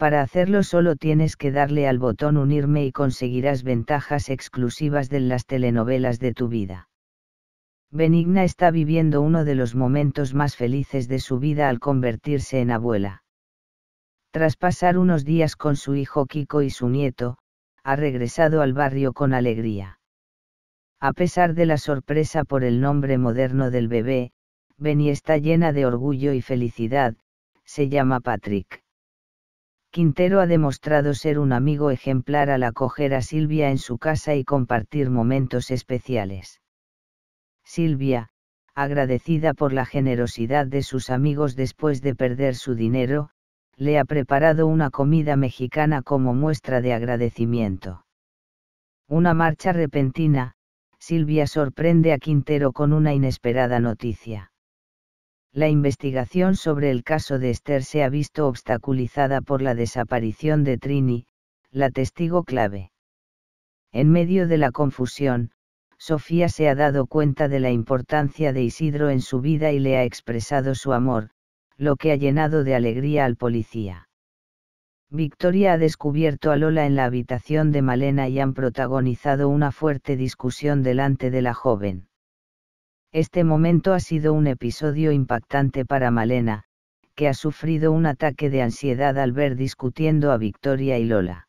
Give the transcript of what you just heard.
Para hacerlo solo tienes que darle al botón unirme y conseguirás ventajas exclusivas de las telenovelas de tu vida. Benigna está viviendo uno de los momentos más felices de su vida al convertirse en abuela. Tras pasar unos días con su hijo Kiko y su nieto, ha regresado al barrio con alegría. A pesar de la sorpresa por el nombre moderno del bebé, Benny está llena de orgullo y felicidad, se llama Patrick. Quintero ha demostrado ser un amigo ejemplar al acoger a Silvia en su casa y compartir momentos especiales. Silvia, agradecida por la generosidad de sus amigos después de perder su dinero, le ha preparado una comida mexicana como muestra de agradecimiento. Una marcha repentina, Silvia sorprende a Quintero con una inesperada noticia. La investigación sobre el caso de Esther se ha visto obstaculizada por la desaparición de Trini, la testigo clave. En medio de la confusión, Sofía se ha dado cuenta de la importancia de Isidro en su vida y le ha expresado su amor, lo que ha llenado de alegría al policía. Victoria ha descubierto a Lola en la habitación de Malena y han protagonizado una fuerte discusión delante de la joven. Este momento ha sido un episodio impactante para Malena, que ha sufrido un ataque de ansiedad al ver discutiendo a Victoria y Lola.